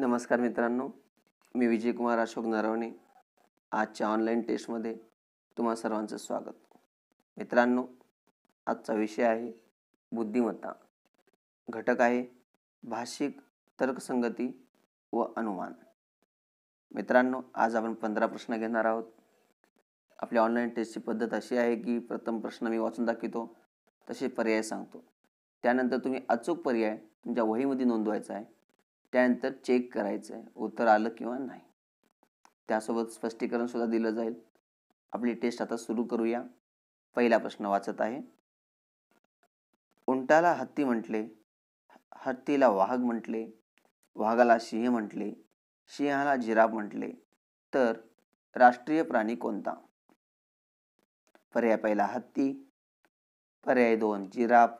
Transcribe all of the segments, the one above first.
नमस्कार मित्रांनो मी विजयकुमार अशोक नरवणे आजच्या ऑनलाईन टेस्टमध्ये तुम्हा सर्वांचं स्वागत मित्रांनो आजचा विषय आहे बुद्धिमत्ता घटक आहे भाषिक तर्कसंगती व अनुमान मित्रांनो आज आपण पंधरा प्रश्न घेणार आहोत आपल्या ऑनलाईन टेस्टची पद्धत अशी आहे की प्रथम प्रश्न मी वाचून दाखवतो तसे पर्याय सांगतो त्यानंतर तुम्ही अचूक पर्याय तुमच्या वहीमध्ये नोंदवायचा आहे त्यानंतर चेक करायचं आहे उत्तर आलं किंवा नाही त्यासोबत स्पष्टीकरणसुद्धा दिलं जाईल आपली टेस्ट आता सुरू करूया पहिला प्रश्न वाचत आहे उंटाला हत्ती म्हटले हत्तीला वाघ म्हटले वाघाला सिंह म्हटले सिंहाला जिराफ म्हटले तर राष्ट्रीय प्राणी कोणता पर्याय पहिला हत्ती पर्याय दोन जिराफ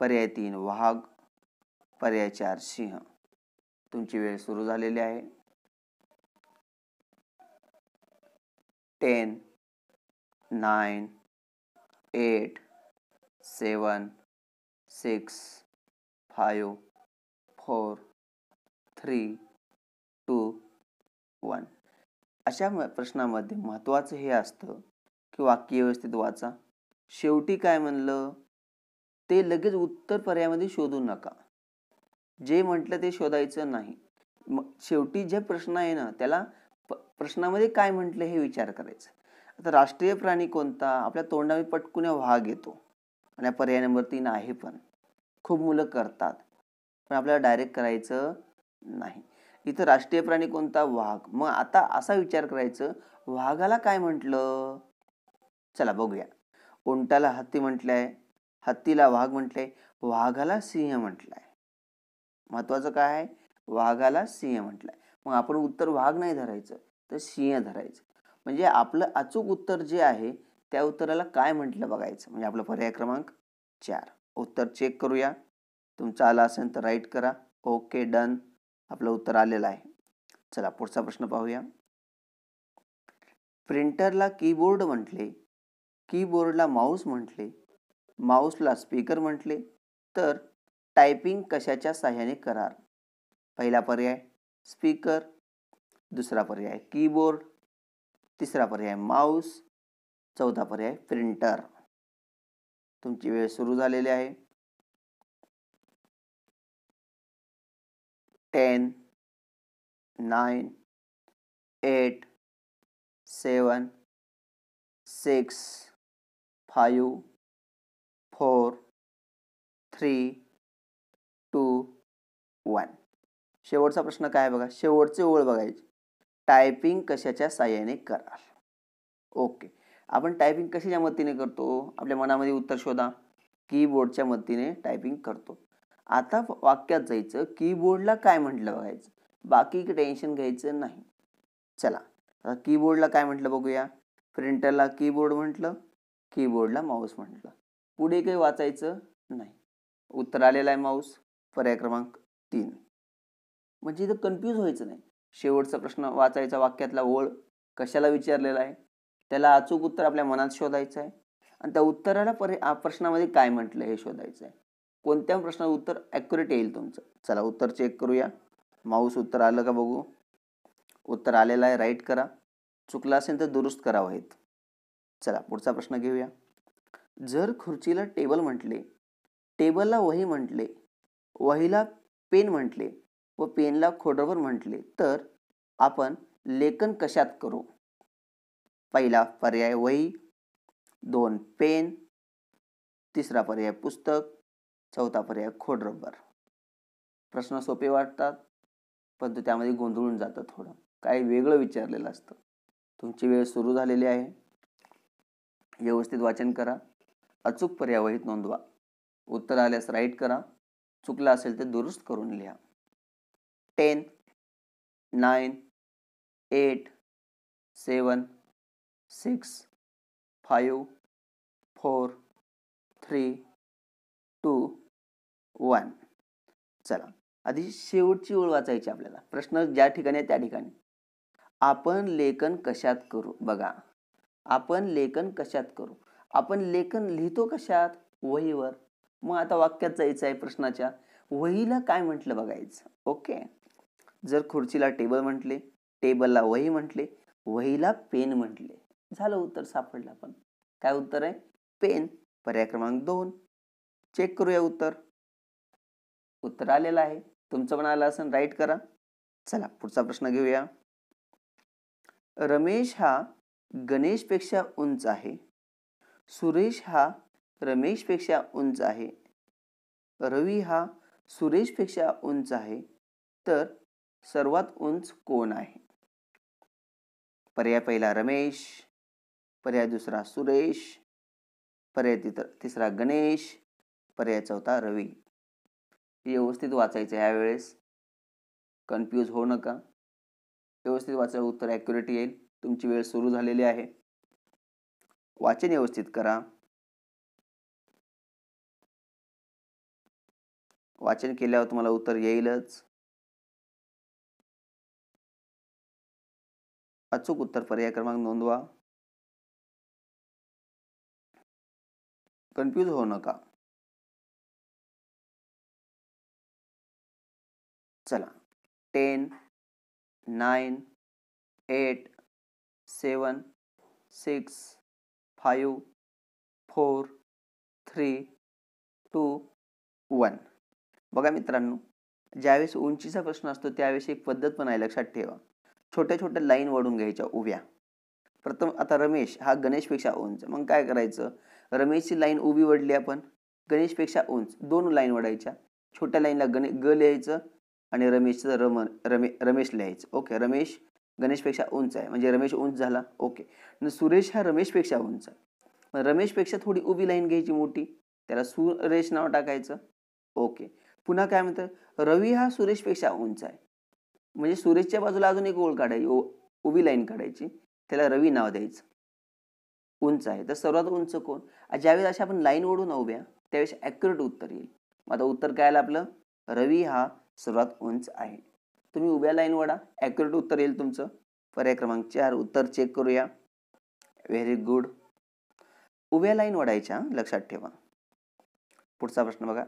पर्याय तीन वाघ पर्याय चार सिंह तुमची वेळ सुरू झालेली आहे ten nine eight seven six five four three two one अशा म प्रश्नामध्ये महत्त्वाचं हे असतं की वाक्य व्यवस्थित वाचा शेवटी काय म्हणलं ते लगेच उत्तर पर्यायामध्ये शोधू नका जे म्हटलं ते शोधायचं नाही शेवटी जे प्रश्न आहे ना त्याला प्रश्नामध्ये काय म्हटलं हे विचार करायचं आता राष्ट्रीय प्राणी कोणता आपल्या तोंडावर पटकून वाघ येतो आणि पर्याय नंबर तीन आहे पण खूप मुलं करतात पण आपल्याला डायरेक्ट करायचं नाही इथं राष्ट्रीय प्राणी कोणता वाघ मग आता असा विचार करायचं वाघाला काय म्हटलं चला बघूया उंटाला हत्ती म्हटलंय हत्तीला वाघ म्हटलंय वाघाला सिंह म्हटलंय महत्वाचं काय आहे वाघाला सिंह म्हटलं मग आपण उत्तर वाघ नाही धरायचं तर सिंह धरायचं म्हणजे आपलं अचूक उत्तर जे आहे त्या उत्तराला काय म्हटलं बघायचं म्हणजे आपला पर्याय क्रमांक चार उत्तर चेक करूया तुमचं आला असेल तर राईट करा ओके डन आपलं उत्तर आलेलं आहे चला पुढचा प्रश्न पाहूया प्रिंटरला कीबोर्ड म्हटले कीबोर्डला माऊस म्हटले माऊसला स्पीकर म्हटले तर टायपिंग कशाच्या सहाय्याने कराल पहिला पर्याय स्पीकर दुसरा पर्याय कीबोर्ड तिसरा पर्याय माऊस चौथा पर्याय प्रिंटर तुमची वेळ सुरू झालेली आहे ten nine eight seven six five four three two one शेवटचा प्रश्न काय बघा शेवटचे ओळ बघायची टायपिंग कशाच्या साहाय्याने कराल ओके आपण टायपिंग कशाच्या मदतीने करतो आपल्या मनामध्ये उत्तर शोधा कीबोर्डच्या मदतीने टायपिंग करतो आता वाक्यात जायचं कीबोर्डला काय म्हटलं बघायचं बाकी टेन्शन घ्यायचं नाही चला आता कीबोर्डला काय म्हटलं बघूया प्रिंटरला कीबोर्ड म्हटलं कीबोर्डला माऊस म्हटलं पुढे काही वाचायचं नाही उत्तर आलेलं आहे माऊस पर्याय क्रमांक तीन म्हणजे इथं कन्फ्यूज व्हायचं नाही शेवटचा प्रश्न वाचायचा वाक्यातला ओळ कशाला विचारलेला आहे त्याला अचूक उत्तर आपल्या मनात शोधायचं आहे आणि त्या उत्तराला पर प्रश्नामध्ये काय म्हटलं हे शोधायचं आहे कोणत्या प्रश्नाचं उत्तर ॲक्युरेट येईल तुमचं चला उत्तर चेक करूया माऊस उत्तर आलं का बघू उत्तर आलेलं आहे राईट करा चुकला असेल तर दुरुस्त करावं आहेत चला पुढचा प्रश्न घेऊया जर खुर्चीला टेबल म्हटले टेबलला वही म्हटले वहीला पेन म्हटले व पेनला खोडरबर म्हटले तर आपण लेखन कशात करू पहिला पर्याय वही दोन पेन तिसरा पर्याय पुस्तक चौथा पर्याय खोडरबर प्रश्न सोपे वाटतात पण त्यामध्ये गोंधळून जातं थोडं काही वेगळं विचारलेलं असतं तुमची वेळ सुरू झालेली आहे व्यवस्थित वाचन करा अचूक पर्यावहीत नोंदवा उत्तर आल्यास राईट करा चुकला असेल तर दुरुस्त करून लिहा ten nine eight seven six five four three two one चला आधी शेवटची ओळ वाचायची आपल्याला प्रश्न ज्या ठिकाणी आहे त्या ठिकाणी आपण लेखन कशात करू बघा आपण लेखन कशात करू आपण लेखन लिहितो कशात वहीवर मग आता वाक्यात जायचं आहे प्रश्नाच्या वहीला काय म्हटलं बघायचं ओके जर खुर्चीला टेबल म्हटले टेबलला वही म्हटले वहीला पेन म्हटले झालं उत्तर सापडलं आपण काय उत्तर आहे पेन पर्याय क्रमांक दोन चेक करूया उत्तर उत्तर आलेलं आहे तुमचं पण आलं असेल राईट करा चला पुढचा प्रश्न घेऊया रमेश हा गणेशपेक्षा उंच आहे सुरेश हा रमेशपेक्षा उंच आहे रवी हा सुरेशपेक्षा उंच आहे तर सर्वात उंच कोण आहे पर्याय पहिला रमेश पर्याय दुसरा सुरेश पर्याय तिसरा गणेश पर्याय चौथा रवी व्यवस्थित वाचायचं ह्यावेळेस कन्फ्यूज होऊ नका व्यवस्थित वाचायला उत्तर ॲक्युरेट येईल तुमची वेळ सुरू झालेली आहे वाचन व्यवस्थित करा वाचन केल्यावर तुम्हाला उत्तर येईलच अचूक उत्तर पर्याय क्रमांक नोंदवा कन्फ्यूज होऊ नका चला ten nine eight seven six five four three two one बघा मित्रांनो ज्यावेळेस उंचीचा प्रश्न असतो त्यावेळेस एक पद्धत पण आहे लक्षात ठेवा छोट्या छोट्या लाईन वाढून घ्यायच्या उभ्या प्रथम आता रमेश हा गणेशपेक्षा उंच मग काय करायचं रमेशची लाईन उभी वडली आपण गणेशपेक्षा उंच दोन लाईन वडायच्या छोट्या लाईनला गणे ग लिहायचं आणि रमेशचं रमन रमे रमेश लिहायचं ओके रमेश गणेशपेक्षा उंच आहे म्हणजे रमेश उंच झाला ओके सुरेश हा रमेशपेक्षा उंच आहे मग रमेशपेक्षा थोडी उभी लाईन घ्यायची मोठी त्याला सुरेश नाव टाकायचं ओके पुन्हा काय म्हणतात रवी हा सुरेशपेक्षा उंच आहे म्हणजे सुरेशच्या बाजूला अजून एक ओळ काढायची उभी लाईन काढायची त्याला रवी नाव द्यायचं उंच आहे तर सर्वात उंच कोण ज्यावेळेस अशा आपण लाईन ओढून उभ्या त्यावेळेस ॲक्युरेट उत्तर येईल मग आता उत्तर काय आलं आपलं रवी हा सर्वात उंच आहे तुम्ही उभ्या लाईन वडा ॲक्युरेट उत्तर येईल तुमचं पर्याय क्रमांक चार उत्तर चेक करूया व्हेरी गुड उभ्या लाईन वाढायच्या लक्षात ठेवा पुढचा प्रश्न बघा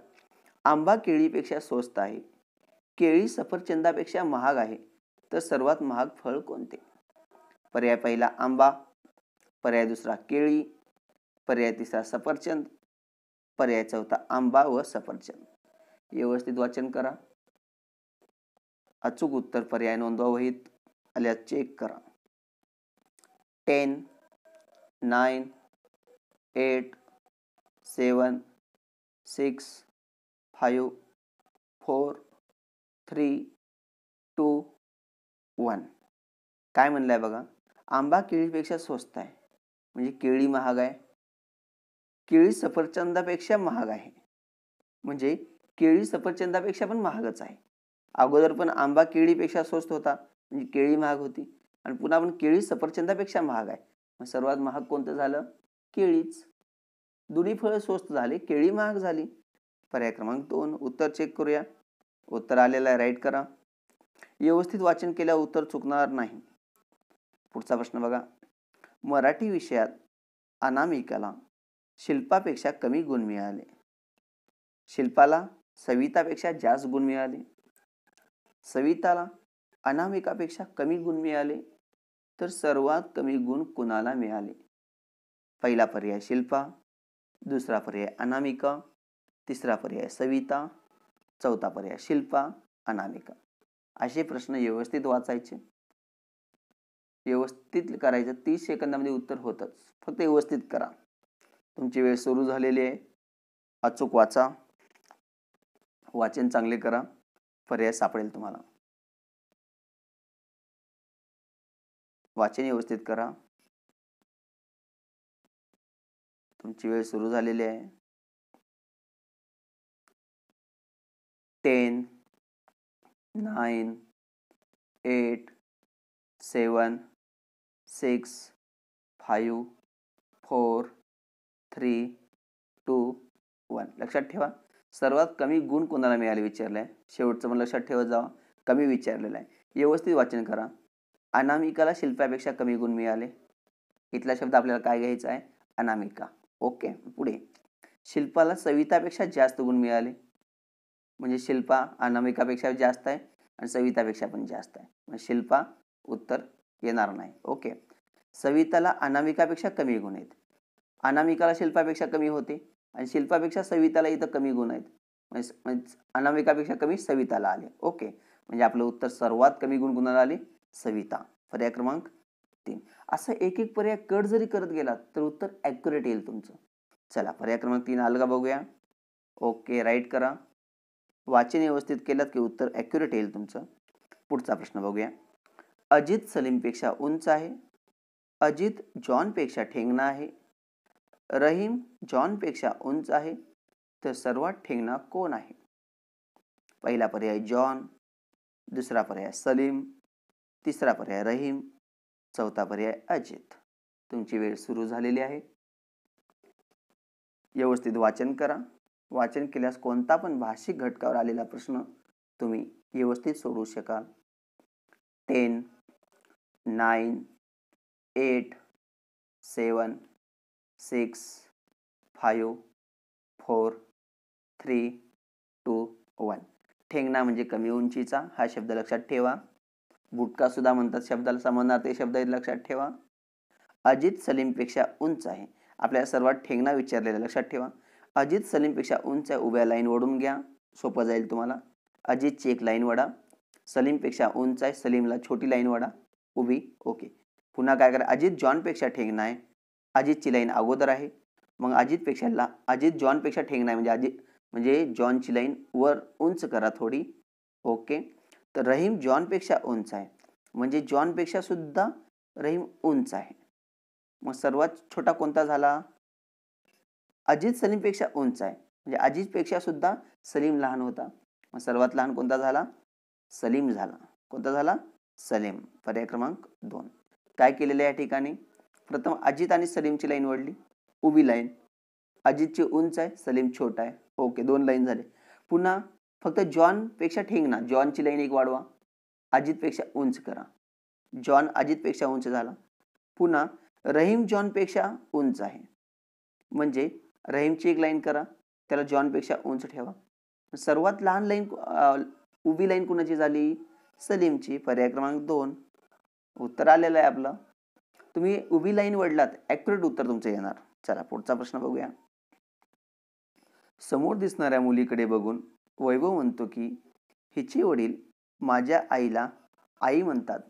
आंबा केळीपेक्षा स्वस्त आहे केळी सफरचंदापेक्षा महाग आहे तर सर्वात महाग फळ कोणते पर्याय पहिला आंबा पर्याय दुसरा केळी पर्याय तिसरा सफरचंद पर्याय चौथा आंबा व सफरचंद व्यवस्थित वाचन करा अचूक उत्तर पर्याय नोंदवावहित वहीत चेक करा ten nine eight seven six five four three two one काय म्हणलं आहे बघा आंबा केळीपेक्षा स्वस्त आहे म्हणजे केळी महाग आहे केळी सफरचंदापेक्षा महाग आहे म्हणजे केळी सफरचंदापेक्षा पण महागच आहे अगोदर पण आंबा केळीपेक्षा स्वस्त होता म्हणजे केळी महाग होती आणि पुन्हा पण केळी सफरचंदापेक्षा महाग आहे मग सर्वात महाग कोणतं झालं केळीच दोन्ही फळं स्वस्त झाले केळी महाग झाली पर्याय क्रमांक दोन उत्तर चेक करूया उत्तर आलेलं आहे राईट करा व्यवस्थित वाचन केल्यावर उत्तर चुकणार नाही पुढचा प्रश्न बघा मराठी विषयात अनामिकाला शिल्पापेक्षा कमी गुण मिळाले शिल्पाला सवितापेक्षा जास्त गुण मिळाले सविताला अनामिकापेक्षा कमी गुण मिळाले तर सर्वात कमी गुण कुणाला मिळाले पहिला पर्याय शिल्पा दुसरा पर्याय अनामिका तिसरा पर्याय सविता चौथा पर्याय शिल्पा अनामिका असे प्रश्न व्यवस्थित वाचायचे व्यवस्थित करायचं तीस सेकंदामध्ये उत्तर होतंच फक्त व्यवस्थित करा तुमची वेळ सुरू झालेली आहे अचूक वाचा वाचन चांगले करा पर्याय सापडेल तुम्हाला वाचन व्यवस्थित करा तुमची वेळ सुरू झालेली आहे ten nine eight seven six five four three two one लक्षात ठेवा सर्वात कमी गुण कोणाला मिळाले विचारलं आहे शेवटचं पण लक्षात ठेवत जा कमी विचारलेलं आहे व्यवस्थित वाचन करा अनामिकाला शिल्पापेक्षा कमी गुण मिळाले इथला शब्द आपल्याला काय घ्यायचा आहे अनामिका ओके पुढे शिल्पाला सवितापेक्षा जास्त गुण मिळाले म्हणजे शिल्पा अनामिकापेक्षा जास्त आहे आणि सवितापेक्षा पण जास्त आहे म्हणजे शिल्पा उत्तर येणार नाही ओके सविताला अनामिकापेक्षा कमी गुण आहेत अनामिकाला शिल्पापेक्षा कमी होते आणि शिल्पापेक्षा सविताला इथं कमी गुण आहेत म्हणजे अनामिकापेक्षा कमी सविताला आले ओके म्हणजे आपलं उत्तर सर्वात कमी गुण गुणाला आले सविता पर्याय क्रमांक तीन असं एक एक पर्याय कट जरी करत गेला तर उत्तर ॲक्युरेट येईल तुमचं चला पर्याय क्रमांक तीन आलं का बघूया ओके राईट करा वाचन व्यवस्थित केलं की उत्तर ॲक्युरेट येईल तुमचं पुढचा प्रश्न बघूया अजित सलीमपेक्षा उंच आहे अजित जॉनपेक्षा ठेंगणा आहे रहीम जॉनपेक्षा उंच आहे तर सर्वात ठेंगणा कोण आहे पहिला पर्याय जॉन दुसरा पर्याय सलीम तिसरा पर्याय रहीम चौथा पर्याय अजित तुमची वेळ सुरू झालेली आहे व्यवस्थित वाचन करा वाचन केल्यास कोणता पण भाषिक घटकावर आलेला प्रश्न तुम्ही व्यवस्थित सोडवू शकाल ten nine eight seven six five four three two one ठेंगणा म्हणजे कमी उंचीचा हा शब्द लक्षात ठेवा बुटका सुद्धा म्हणतात शब्दाला समजणार हे शब्द लक्षात ठेवा अजित सलीमपेक्षा उंच आहे आपल्याला सर्वात ठेंगणा विचारलेला लक्षात ठेवा अजित सलीमपेक्षा उंच उभ्या लाईन ओढून घ्या सोपं जाईल तुम्हाला अजितची एक लाईन वडा सलीमपेक्षा उंच आहे सलीमला छोटी लाईन वडा उभी ओके पुन्हा काय करा अजित जॉनपेक्षा ठेंगणा आहे अजितची लाईन अगोदर आहे मग अजितपेक्षा ला अजित जॉनपेक्षा ठेंगणा आहे म्हणजे अजित म्हणजे जॉनची लाईन वर उंच करा थोडी ओके तर रहीम जॉनपेक्षा उंच आहे म्हणजे जॉनपेक्षा सुद्धा रहीम उंच आहे मग सर्वात छोटा कोणता झाला अजित सलीमपेक्षा उंच आहे म्हणजे अजितपेक्षा सुद्धा सलीम लहान होता सर्वात लहान कोणता झाला सलीम झाला कोणता झाला सलीम पर्याय क्रमांक दोन काय केलेलं या ठिकाणी प्रथम अजित आणि सलीमची लाईन वाढली उभी लाईन अजितची उंच आहे सलीम छोटा आहे ओके दोन लाईन झाले पुन्हा फक्त जॉनपेक्षा ना जॉनची लाईन एक वाढवा अजितपेक्षा उंच करा जॉन अजितपेक्षा उंच झाला पुन्हा रहीम जॉनपेक्षा उंच आहे म्हणजे रहीमची एक लाईन करा त्याला जॉनपेक्षा उंच ठेवा सर्वात लहान लाईन उभी लाईन कुणाची झाली सलीमची पर्याय क्रमांक दोन उत्तर आलेलं आहे आपलं तुम्ही उभी लाईन वडलात ॲक्युरेट उत्तर तुमचं येणार चला पुढचा प्रश्न बघूया समोर दिसणाऱ्या मुलीकडे बघून वैभव म्हणतो की हिचे वडील माझ्या आईला आई म्हणतात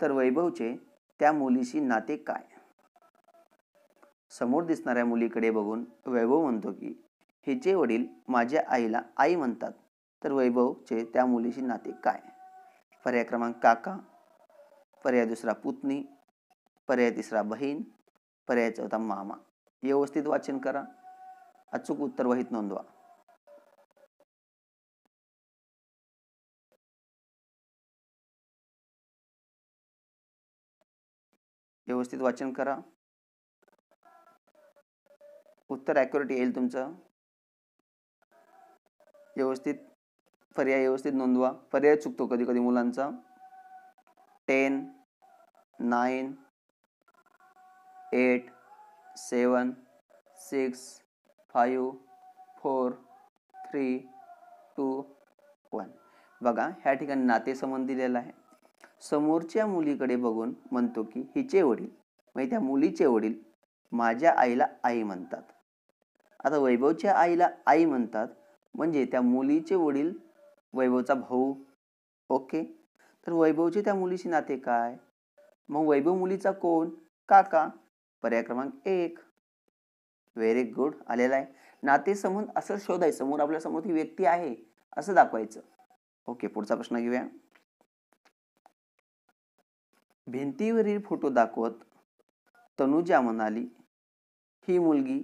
तर वैभवचे त्या मुलीशी नाते काय समोर दिसणाऱ्या मुलीकडे बघून वैभव म्हणतो की हिचे वडील माझ्या आईला आई म्हणतात तर वैभवचे त्या मुलीशी नाते काय पर्याय क्रमांक काका पर्याय दुसरा पुतणी पर्याय तिसरा बहीण पर्याय चौथा मामा व्यवस्थित वाचन करा अचूक उत्तर वहीत नोंदवा व्यवस्थित वाचन करा उत्तर ॲक्युरेट येईल तुमचं व्यवस्थित पर्याय व्यवस्थित नोंदवा पर्याय चुकतो कधी कधी मुलांचा ten nine eight seven six five four three two one बघा ह्या ठिकाणी नातेसंबंध दिलेला आहे समोरच्या मुलीकडे बघून म्हणतो की हिचे वडील म्हणजे त्या मुलीचे वडील माझ्या आईला आई म्हणतात आता वैभवच्या आईला आई म्हणतात म्हणजे त्या मुलीचे वडील वैभवचा भाऊ ओके तर वैभवचे त्या मुलीशी नाते काय मग वैभव मुलीचा कोण काका पर्याय क्रमांक एक व्हेरी गुड आलेला आहे नातेसंबंध असं शोधायचं समोर आपल्या समोर ही व्यक्ती आहे असं दाखवायचं ओके पुढचा प्रश्न घेऊया भिंतीवरील फोटो दाखवत तनुजा म्हणाली ही मुलगी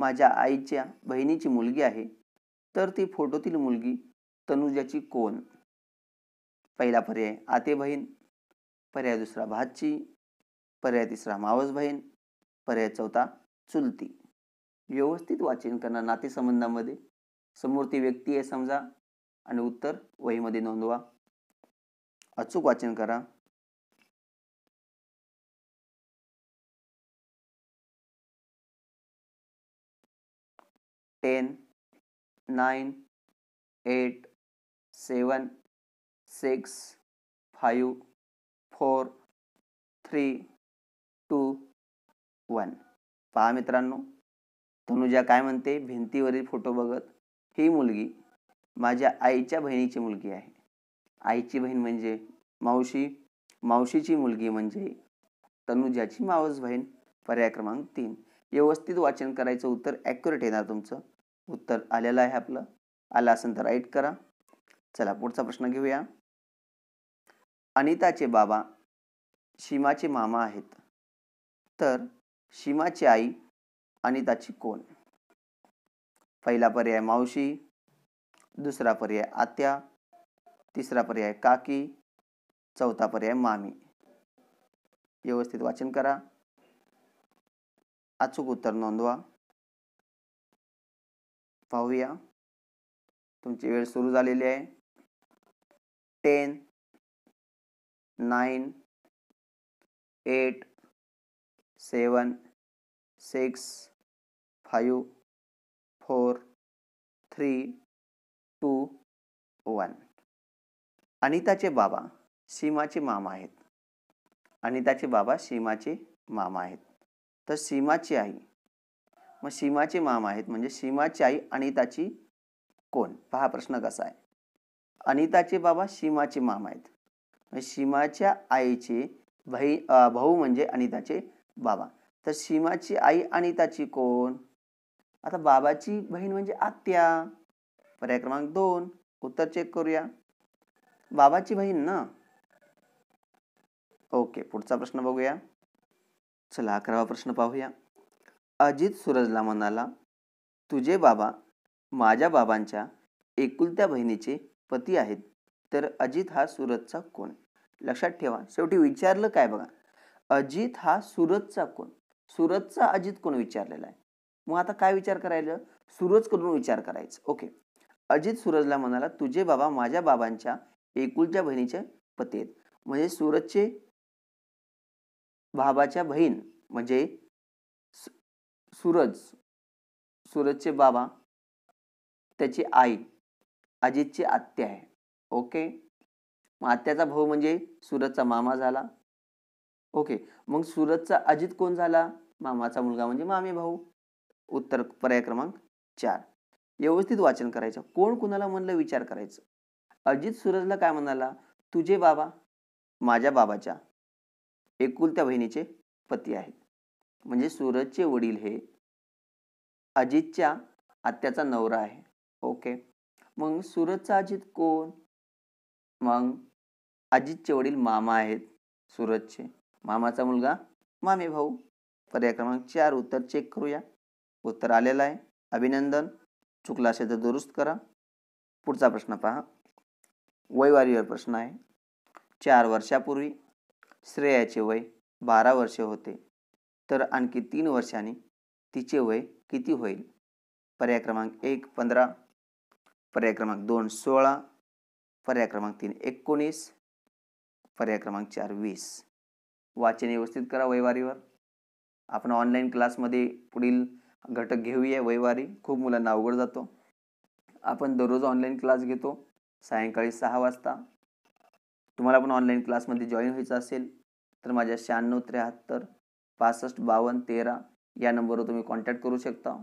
माझ्या आईच्या बहिणीची मुलगी आहे तर ती फोटोतील मुलगी तनुजाची कोण पहिला पर्याय आते बहीण पर्याय दुसरा भाची पर्याय तिसरा मावस बहीण पर्याय चौथा चुलती व्यवस्थित वाचन करणार नातेसंबंधामध्ये समोर ती व्यक्ती आहे समजा आणि उत्तर वहीमध्ये नोंदवा अचूक वाचन करा ten nine eight seven six five four three two one पहा मित्रांनो तनुजा काय म्हणते भिंतीवरील फोटो बघत ही मुलगी माझ्या आईच्या बहिणीची मुलगी आहे आईची बहीण म्हणजे मावशी मावशीची मुलगी म्हणजे तनुजाची मावस बहीण पर्याय क्रमांक तीन व्यवस्थित वाचन करायचं उत्तर ॲक्युरेट येणार तुमचं उत्तर आलेलं आहे आपलं आलं असेल तर राईट करा चला पुढचा प्रश्न घेऊया अनिताचे बाबा शीमाचे मामा आहेत तर सीमाची आई अनिताची कोण पहिला पर्याय मावशी दुसरा पर्याय आत्या तिसरा पर्याय काकी चौथा पर्याय मामी व्यवस्थित वाचन करा अचूक उत्तर नोंदवा पाहूया तुमची वेळ सुरू झालेली आहे ten nine eight seven six five four three two one अनिताचे बाबा सीमाचे मामा आहेत अनिताचे बाबा सीमाचे मामा आहेत तर सीमाची आई मग सीमाचे माम आहेत म्हणजे सीमाची आई अनिताची कोण पहा प्रश्न कसा आहे अनिताचे बाबा सीमाचे माम आहेत सीमाच्या आईचे भाई भाऊ म्हणजे अनिताचे बाबा तर सीमाची आई अनिताची कोण आता बाबाची बहीण म्हणजे आत्या पर्याय क्रमांक दोन उत्तर चेक करूया बाबाची बहीण ना ओके पुढचा प्रश्न बघूया चला अकरावा प्रश्न पाहूया अजित सूरजला म्हणाला तुझे बाबा माझ्या बाबांच्या एकुलत्या बहिणीचे पती आहेत तर अजित हा सूरजचा कोण लक्षात ठेवा शेवटी विचारलं काय बघा अजित हा सूरजचा कोण सूरजचा अजित कोण विचारलेला आहे मग आता काय विचार करायचं सूरजकडून विचार करायचं ओके अजित सूरजला म्हणाला तुझे बाबा माझ्या बाबांच्या एकुलच्या बहिणीचे पती आहेत म्हणजे सूरजचे बाबाच्या बहीण म्हणजे सूरज सूरजचे बाबा त्याची आई अजितची आत्या आहे ओके मग आत्याचा भाऊ म्हणजे सूरजचा मामा झाला ओके मग सूरजचा अजित कोण झाला मामाचा मुलगा म्हणजे मामे भाऊ उत्तर पर्याय क्रमांक चार व्यवस्थित वाचन करायचं कोण कुणाला म्हणलं विचार करायचं अजित सूरजला काय म्हणाला तुझे बाबा माझ्या बाबाच्या एकुलत्या बहिणीचे पती आहेत म्हणजे सूरजचे वडील हे अजितच्या आत्याचा नवरा आहे ओके मग सूरजचा अजित कोण मग अजितचे वडील मामा आहेत सूरजचे मामाचा मुलगा मामे भाऊ पर्याय क्रमांक चार उत्तर चेक करूया उत्तर आलेलं आहे अभिनंदन चुकला असेल तर दुरुस्त करा पुढचा प्रश्न पहा वयवारीवर प्रश्न आहे चार वर्षापूर्वी श्रेयाचे वय बारा वर्षे होते तर आणखी तीन वर्षांनी तिचे वय किती होईल पर्याय क्रमांक एक पंधरा पर्याय क्रमांक दोन सोळा पर्याय क्रमांक तीन एकोणीस पर्याय क्रमांक चार वीस वाचन व्यवस्थित करा वैवारीवर आपण ऑनलाईन क्लासमध्ये पुढील घटक घेऊया वैवारी खूप मुलांना अवघड जातो आपण दररोज ऑनलाईन क्लास घेतो सायंकाळी सहा वाजता तुम्हाला पण ऑनलाईन क्लासमध्ये जॉईन व्हायचं असेल तर माझ्या शहाण्णव त्र्याहत्तर पासष्ट बावन्न तेरा या नंबरवर तुम्ही कॉन्टॅक्ट करू शकता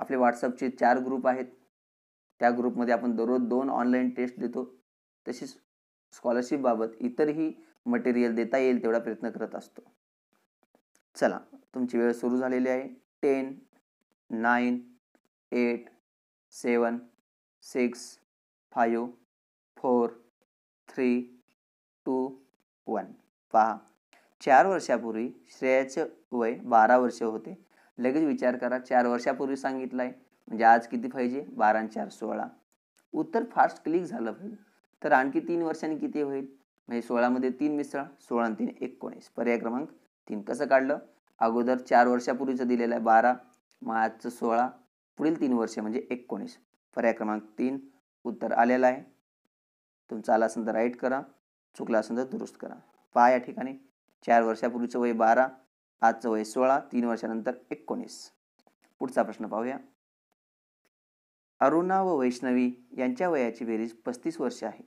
आपले व्हॉट्सअपचे चार ग्रुप आहेत त्या ग्रुपमध्ये आपण दररोज दोन ऑनलाईन टेस्ट देतो तशीच स्कॉलरशिपबाबत इतरही मटेरियल देता येईल तेवढा प्रयत्न करत असतो चला तुमची वेळ सुरू झालेली आहे ten nine eight seven six five four three two one पहा चार वर्षापूर्वी श्रेयाचं वय बारा वर्ष होते लगेच विचार करा चार वर्षापूर्वी सांगितलं आहे म्हणजे आज किती पाहिजे बारा चार सोळा उत्तर फास्ट क्लिक झालं पाहिजे तर आणखी तीन वर्षांनी किती होईल म्हणजे सोळामध्ये तीन मिसळ सोळा तीन एकोणीस पर्याय क्रमांक तीन कसं काढलं अगोदर चार वर्षापूर्वीचं दिलेलं आहे बारा मग आजचं सोळा पुढील तीन वर्ष म्हणजे एकोणीस पर्याय क्रमांक तीन उत्तर आलेलं आहे तुमचा आला असेल तर राईट करा चुकला असेल तर दुरुस्त करा पहा या ठिकाणी चार वर्षापूर्वीचं वय बारा आजचं वय सोळा तीन वर्षानंतर एकोणीस पुढचा प्रश्न पाहूया अरुणा व वैष्णवी यांच्या वयाची बेरीज पस्तीस वर्ष आहे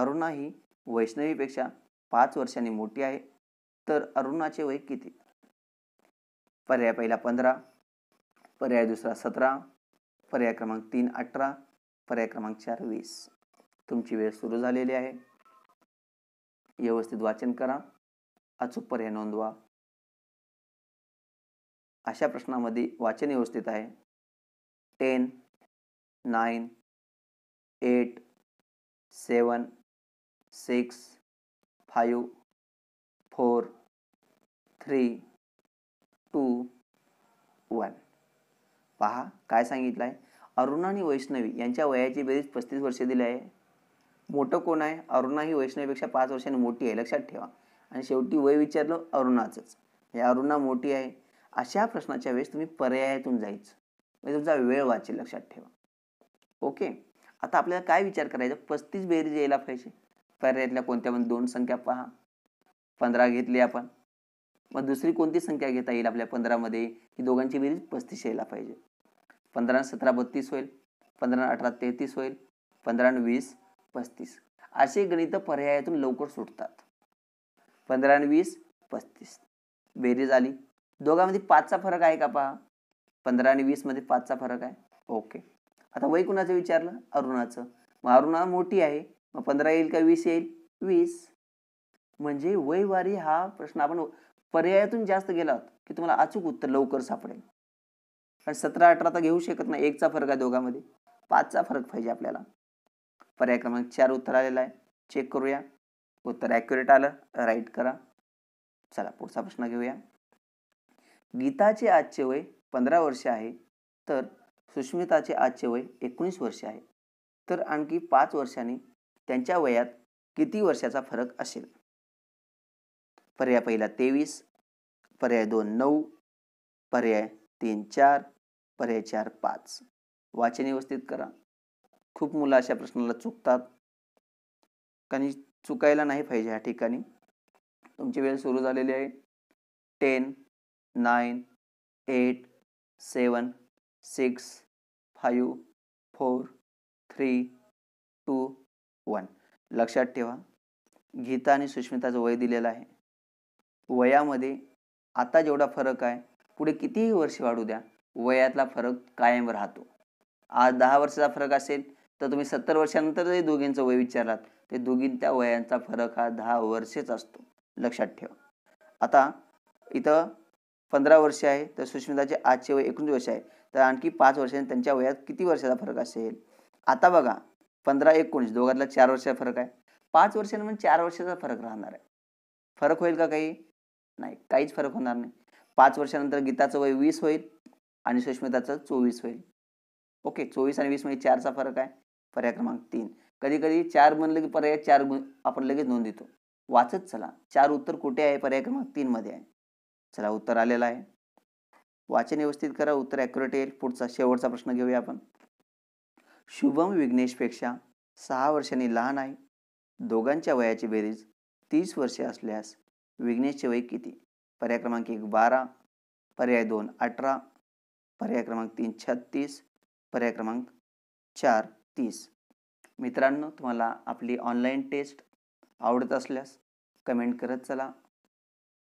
अरुणा ही वैष्णवीपेक्षा पाच वर्षांनी मोठी आहे तर अरुणाचे वय किती पर्याय पहिला पंधरा पर्याय दुसरा सतरा पर्याय क्रमांक तीन अठरा पर्याय क्रमांक चार वीस तुमची वेळ सुरू झालेली आहे व्यवस्थित वाचन करा अचूक पर्याय नोंदवा अशा प्रश्नामध्ये वाचन व्यवस्थित आहे ten nine eight seven six five four three two one पहा काय सांगितलं आहे अरुणा आणि वैष्णवी यांच्या वयाची बेरीज पस्तीस वर्षे दिली आहे मोठं कोण आहे अरुणा ही वैष्णवीपेक्षा पाच वर्षांनी मोठी आहे लक्षात ठेवा आणि शेवटी वय विचारलं अरुणाचंच हे अरुणा मोठी आहे अशा प्रश्नाच्या वेळेस तुम्ही पर्यायातून जायचं म्हणजे तुमचा वेळ वाचेल लक्षात ठेवा ओके आता आपल्याला काय विचार करायचा पस्तीस बेरीज यायला पाहिजे पर्यायातल्या कोणत्या पण दोन संख्या पहा पंधरा घेतली आपण मग दुसरी कोणती संख्या घेता येईल आपल्या पंधरामध्ये की दोघांची बेरीज पस्तीस यायला पाहिजे पंधरा सतरा बत्तीस होईल पंधरा अठरा तेहतीस होईल पंधरा वीस पस्तीस असे गणितं पर्यायातून लवकर सुटतात पंधरा आणि वीस पस्तीस बेरीज आली दोघांमध्ये पाचचा फरक आहे का पहा पंधरा आणि वीसमध्ये पाचचा फरक आहे ओके आता वय कुणाचं विचारलं अरुणाचं मग अरुणा मोठी आहे मग पंधरा येईल का वीस येईल वीस म्हणजे वयवारी हा प्रश्न आपण पर्यायातून जास्त गेला की तुम्हाला अचूक उत्तर लवकर सापडेल कारण सतरा अठरा तर घेऊ शकत नाही एकचा फरक आहे दोघांमध्ये पाचचा फरक पाहिजे आपल्याला पर्याय क्रमांक चार उत्तर आलेला आहे चेक करूया उत्तर ॲक्युरेट आलं राईट करा चला पुढचा प्रश्न घेऊया गीताचे आजचे वय पंधरा वर्ष आहे तर सुष्मिताचे आजचे वय एकोणीस वर्ष आहे तर आणखी पाच वर्षांनी त्यांच्या वयात किती वर्षाचा फरक असेल पर्याय पहिला तेवीस पर्याय दोन नऊ पर्याय तीन चार पर्याय चार पाच वाचन व्यवस्थित करा खूप मुलं अशा प्रश्नाला चुकतात कारण चुकायला नाही पाहिजे ह्या ठिकाणी तुमची वेळ सुरू झालेली आहे ten nine eight seven six five four three two one लक्षात ठेवा गीता आणि सुष्मिताचं वय दिलेलं आहे वयामध्ये आता जेवढा फरक आहे पुढे कितीही वर्ष वाढू द्या वयातला फरक कायम राहतो आज दहा वर्षाचा फरक असेल तर तुम्ही सत्तर वर्षानंतर दोघींचं वय विचारलात ते दोघींच्या वयांचा फरक हा दहा वर्षेच असतो लक्षात ठेवा आता इथं पंधरा वर्षे आहे तर सुष्मिताचे आजचे वय एकोणीस वर्ष आहे तर आणखी पाच वर्षांनी त्यांच्या वयात किती वर्षाचा फरक असेल आता बघा पंधरा एकोणीस दोघातला चार वर्षाचा फरक आहे पाच वर्षांनी चार वर्षाचा फरक राहणार आहे फरक होईल का काही नाही काहीच फरक होणार नाही पाच वर्षानंतर गीताचं वय वीस होईल आणि सुष्मिताचं चोवीस होईल ओके चोवीस आणि वीस म्हणजे चारचा फरक आहे पर्याय क्रमांक तीन कधी कधी चार म्हणलं की पर्याय चार आपण लगेच नोंद देतो वाचत चला चार उत्तर कुठे आहे पर्याय क्रमांक तीनमध्ये आहे चला उत्तर आलेलं आहे वाचन व्यवस्थित करा उत्तर ॲक्युरेट येईल पुढचा शेवटचा प्रश्न घेऊया आपण शुभम विघ्नेशपेक्षा सहा वर्षांनी लहान आहे दोघांच्या वयाची बेरीज तीस वर्षे असल्यास विघ्नेशचे वय किती पर्याय क्रमांक एक बारा पर्याय दोन अठरा पर्याय क्रमांक तीन छत्तीस पर्याय क्रमांक चार तीस मित्रांनो तुम्हाला आपली ऑनलाईन टेस्ट आवडत असल्यास कमेंट करत चला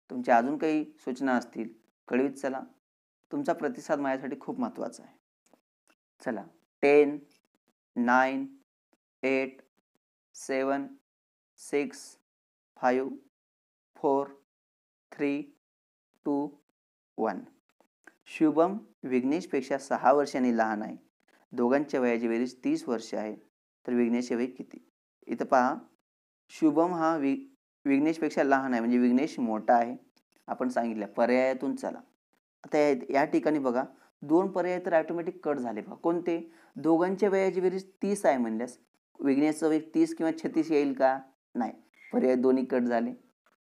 तुमच्या अजून काही सूचना असतील कळवीत चला तुमचा प्रतिसाद माझ्यासाठी खूप महत्त्वाचा आहे चला ten nine eight seven six five four three two one Shubham विघ्नेशपेक्षा सहा वर्षांनी लहान आहे दोघांच्या वयाची बेरीज तीस वर्ष आहे तर विघ्नेशचे किती इथं पहा शुभम हा वि विघ्नेशपेक्षा लहान आहे म्हणजे विघ्नेश मोठा आहे आपण सांगितलं पर्यायातून चला आता या ठिकाणी बघा दोन पर्याय तर ॲटोमॅटिक कट झाले बघा कोणते दोघांच्या वयाची बेरीज तीस आहे म्हणल्यास विघ्नेशचा वय तीस किंवा छत्तीस येईल का नाही पर्याय दोन्ही कट झाले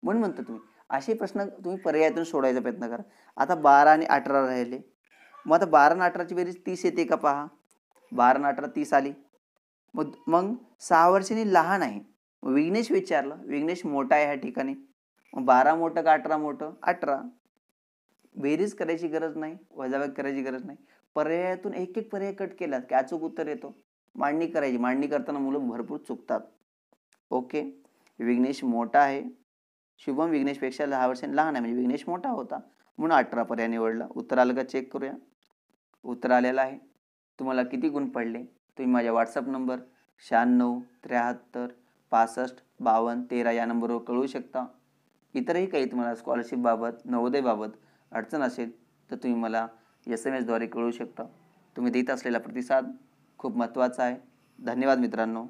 म्हणून म्हणतो तुम्ही असे प्रश्न तुम्ही पर्यायातून सोडायचा प्रयत्न करा आता बारा आणि अठरा राहिले मग आता बारा आणि अठराची बेरीज तीस येते का पहा बारा आणि अठरा तीस आली मग मग सहा वर्षांनी लहान आहे विघ्नेश विचारलं विघ्नेश मोठा आहे ह्या ठिकाणी मग बारा मोठं का अठरा मोठं अठरा बेरीज करायची गरज नाही वजाबाग करायची गरज नाही पर्यायातून एक एक पर्याय कट केला की अचूक उत्तर येतो मांडणी करायची मांडणी करताना मुलं भरपूर चुकतात ओके विघ्नेश मोठा आहे शुभम विघ्नेशपेक्षा दहा वर्षांनी लहान आहे म्हणजे विघ्नेश मोठा होता म्हणून अठरा पर्याय निवडला उत्तर आलं का चेक करूया उत्तर आलेलं आहे तुम्हाला किती गुण पडले तुम्ही माझ्या व्हॉट्सअप नंबर शहाण्णव त्र्याहत्तर पासष्ट बावन्न तेरा या नंबरवर कळवू शकता इतरही काही तुम्हाला स्कॉलरशिपबाबत नवोदयबाबत अडचण असेल तर तुम्ही मला एस एम एसद्वारे कळवू शकता तुम्ही देत असलेला प्रतिसाद खूप महत्त्वाचा आहे धन्यवाद मित्रांनो